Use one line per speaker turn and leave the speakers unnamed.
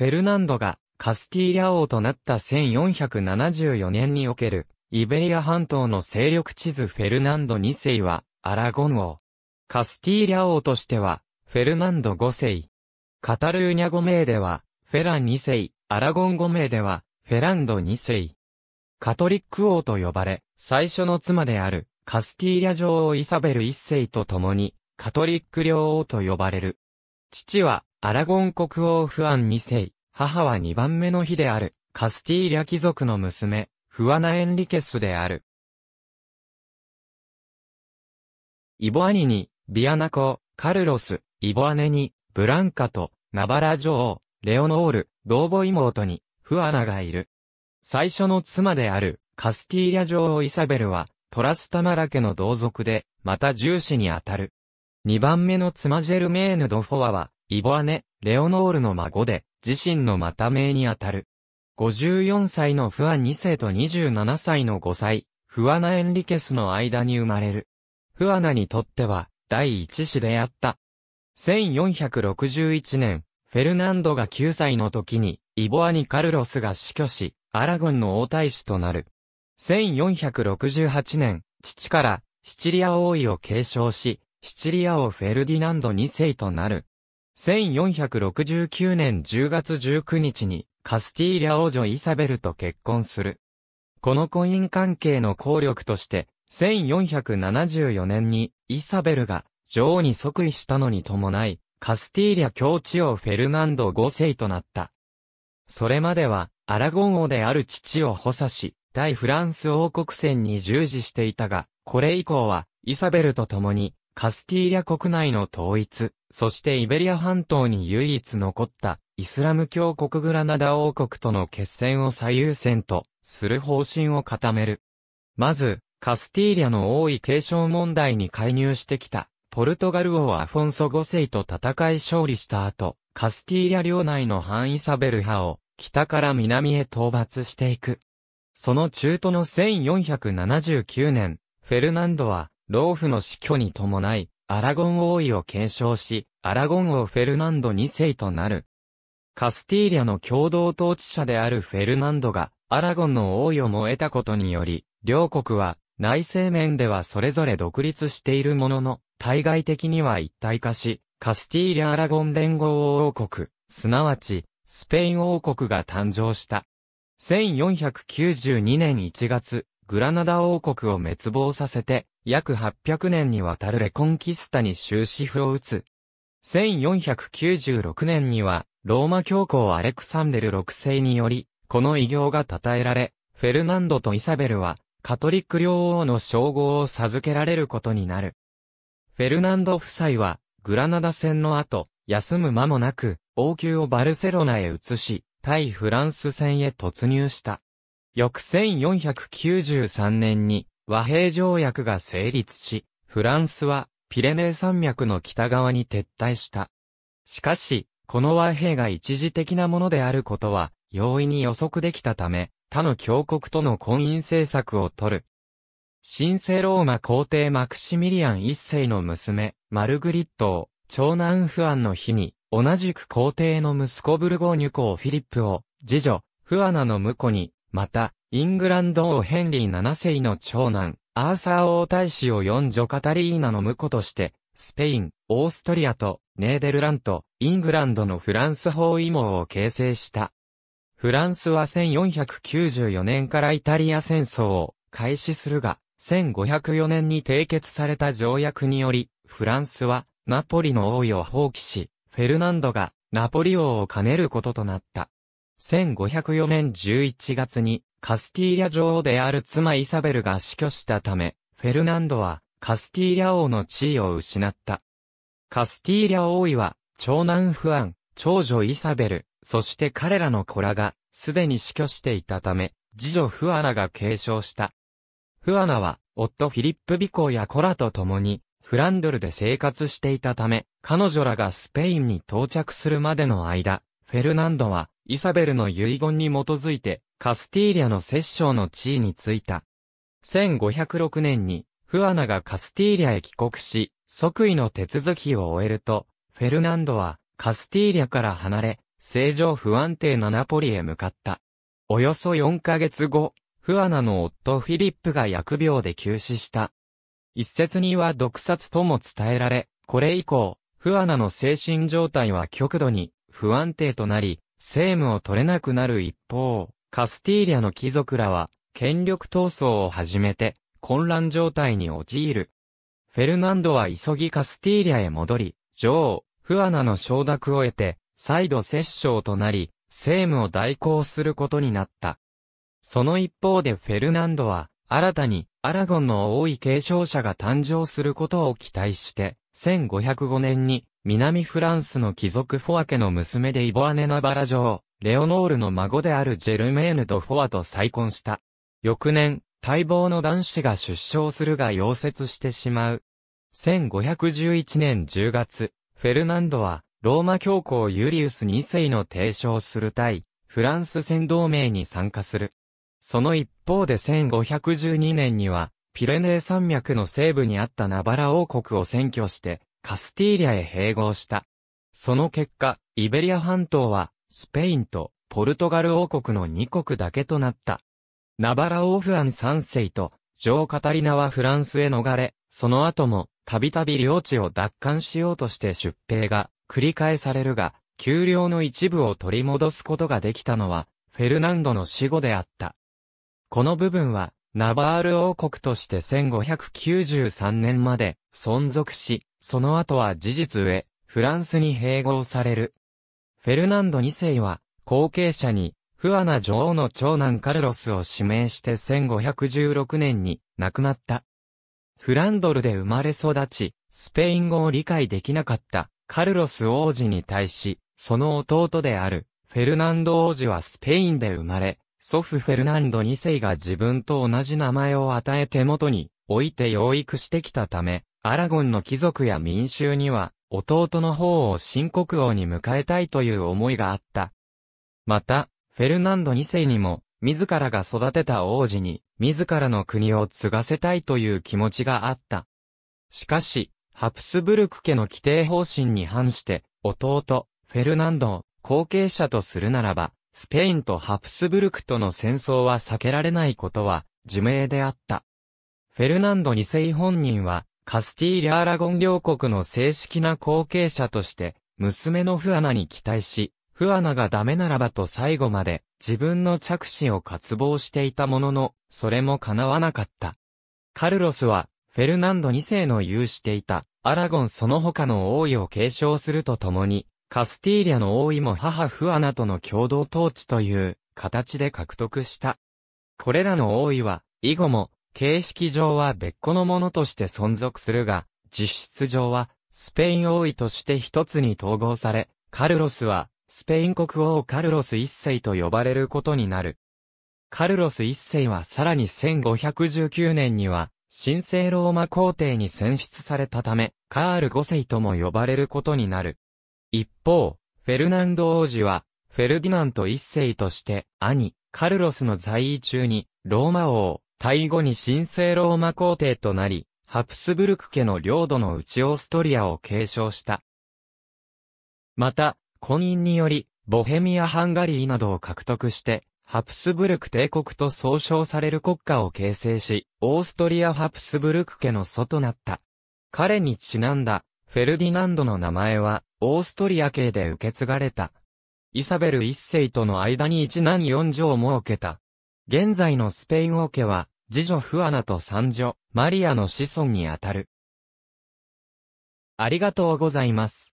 フェルナンドがカスティーリャ王となった1474年における、イベリア半島の勢力地図フェルナンド2世は、アラゴン王。カスティーリャ王としては、フェルナンド5世。カタルーニャ5名では、フェラン2世、アラゴン5名では、フェランド2世。カトリック王と呼ばれ、最初の妻である、カスティーリャ女王イサベル1世と共に、カトリック領王と呼ばれる。父は、アラゴン国王フアン2世、母は2番目の日である、カスティーリャ貴族の娘、フアナ・エンリケスである。イボアニに、ビアナコ、カルロス、イボアネに、ブランカと、ナバラ女王、レオノール、同母妹に、フアナがいる。最初の妻である、カスティーリャ女王イサベルは、トラスタマラ家の同族で、また重視にあたる。2番目の妻ジェルメーヌ・ドフォアは、イボアネ、レオノールの孫で、自身のまた名にあたる。54歳のフア2世と27歳の5歳、フアナ・エンリケスの間に生まれる。フアナにとっては、第一子であった。1461年、フェルナンドが9歳の時に、イボアニ・カルロスが死去し、アラゴンの王太子となる。1468年、父から、シチリア王位を継承し、シチリア王フェルディナンド2世となる。1469年10月19日にカスティーリャ王女イサベルと結婚する。この婚姻関係の効力として、1474年にイサベルが女王に即位したのに伴い、カスティーリャ教地王フェルナンド5世となった。それまでは、アラゴン王である父を補佐し、大フランス王国戦に従事していたが、これ以降は、イサベルと共に、カスティーリャ国内の統一、そしてイベリア半島に唯一残ったイスラム教国グラナダ王国との決戦を最優先とする方針を固める。まず、カスティーリャの王位継承問題に介入してきたポルトガル王アフォンソ5世と戦い勝利した後、カスティーリャ領内の反イサベル派を北から南へ討伐していく。その中途の1479年、フェルナンドは老婦の死去に伴い、アラゴン王位を継承し、アラゴン王フェルナンド2世となる。カスティーリャの共同統治者であるフェルナンドが、アラゴンの王位を燃えたことにより、両国は、内政面ではそれぞれ独立しているものの、対外的には一体化し、カスティーリャ・アラゴン連合王国、すなわち、スペイン王国が誕生した。1492年1月、グラナダ王国を滅亡させて、約800年にわたるレコンキスタに終止符を打つ。1496年には、ローマ教皇アレクサンデル6世により、この偉業が称えられ、フェルナンドとイサベルは、カトリック両王の称号を授けられることになる。フェルナンド夫妻は、グラナダ戦の後、休む間もなく、王宮をバルセロナへ移し、対フランス戦へ突入した。翌1493年に和平条約が成立し、フランスはピレネー山脈の北側に撤退した。しかし、この和平が一時的なものであることは容易に予測できたため、他の強国との婚姻政策を取る。新生ローマ皇帝マクシミリアン一世の娘、マルグリットを、長男フアンの日に、同じく皇帝の息子ブルゴーニュ公フィリップを、次女、フアナの婿に、また、イングランド王ヘンリー7世の長男、アーサー王大使を四女カタリーナの婿として、スペイン、オーストリアと、ネーデルラント、イングランドのフランス包囲網を形成した。フランスは1494年からイタリア戦争を開始するが、1504年に締結された条約により、フランスはナポリの王位を放棄し、フェルナンドがナポリ王を兼ねることとなった。1504年11月にカスティーリャ女王である妻イサベルが死去したため、フェルナンドはカスティーリャ王の地位を失った。カスティーリャ王位は、長男フアン、長女イサベル、そして彼らの子らが、すでに死去していたため、次女フアナが継承した。フアナは、夫フィリップコーやコラと共に、フランドルで生活していたため、彼女らがスペインに到着するまでの間、フェルナンドは、イサベルの遺言に基づいて、カスティーリャの摂政の地位に就いた。1506年に、フアナがカスティーリャへ帰国し、即位の手続きを終えると、フェルナンドは、カスティーリャから離れ、正常不安定なナポリへ向かった。およそ4ヶ月後、フアナの夫フィリップが薬病で急死した。一説には毒殺とも伝えられ、これ以降、フアナの精神状態は極度に不安定となり、政務を取れなくなる一方、カスティーリャの貴族らは、権力闘争を始めて、混乱状態に陥る。フェルナンドは急ぎカスティーリャへ戻り、女王、フアナの承諾を得て、再度摂政となり、政務を代行することになった。その一方でフェルナンドは、新たにアラゴンの多い継承者が誕生することを期待して、1505年に南フランスの貴族フォア家の娘でイボアネ・ナバラ城、レオノールの孫であるジェルメーヌ・とフォアと再婚した。翌年、待望の男子が出生するが溶接してしまう。1511年10月、フェルナンドは、ローマ教皇ユリウス2世の提唱する対、フランス戦同盟に参加する。その一方で1512年には、ピレネー山脈の西部にあったナバラ王国を占拠して、カスティーリャへ併合した。その結果、イベリア半島は、スペインとポルトガル王国の2国だけとなった。ナバラーフアン3世と、ジョー・カタリナはフランスへ逃れ、その後も、たびたび領地を奪還しようとして出兵が繰り返されるが、丘陵の一部を取り戻すことができたのは、フェルナンドの死後であった。この部分は、ナバール王国として1593年まで存続し、その後は事実上、フランスに併合される。フェルナンド2世は、後継者に、フアナ女王の長男カルロスを指名して1516年に亡くなった。フランドルで生まれ育ち、スペイン語を理解できなかったカルロス王子に対し、その弟であるフェルナンド王子はスペインで生まれ、祖父フェルナンド2世が自分と同じ名前を与えて元に置いて養育してきたため、アラゴンの貴族や民衆には、弟の方を新国王に迎えたいという思いがあった。また、フェルナンド2世にも、自らが育てた王子に、自らの国を継がせたいという気持ちがあった。しかし、ハプスブルク家の規定方針に反して、弟、フェルナンドを後継者とするならば、スペインとハプスブルクとの戦争は避けられないことは、自明であった。フェルナンド2世本人は、カスティーリャ・アラゴン両国の正式な後継者として、娘のフアナに期待し、フアナがダメならばと最後まで自分の着信を渇望していたものの、それも叶わなかった。カルロスは、フェルナンド2世の有していた、アラゴンその他の王位を継承するとともに、カスティーリャの王位も母フアナとの共同統治という形で獲得した。これらの王位は、以後も、形式上は別個のものとして存続するが、実質上は、スペイン王位として一つに統合され、カルロスは、スペイン国王カルロス一世と呼ばれることになる。カルロス一世はさらに1519年には、神聖ローマ皇帝に選出されたため、カール五世とも呼ばれることになる。一方、フェルナンド王子は、フェルディナント一世として、兄、カルロスの在位中に、ローマ王、退位後に神聖ローマ皇帝となり、ハプスブルク家の領土の内オーストリアを継承した。また、婚姻により、ボヘミア・ハンガリーなどを獲得して、ハプスブルク帝国と総称される国家を形成し、オーストリア・ハプスブルク家の祖となった。彼にちなんだ、フェルディナンドの名前は、オーストリア系で受け継がれた。イサベル一世との間に一男四女を設けた。現在のスペイン王家は、次女フアナと三女、マリアの子孫にあたる。ありがとうございます。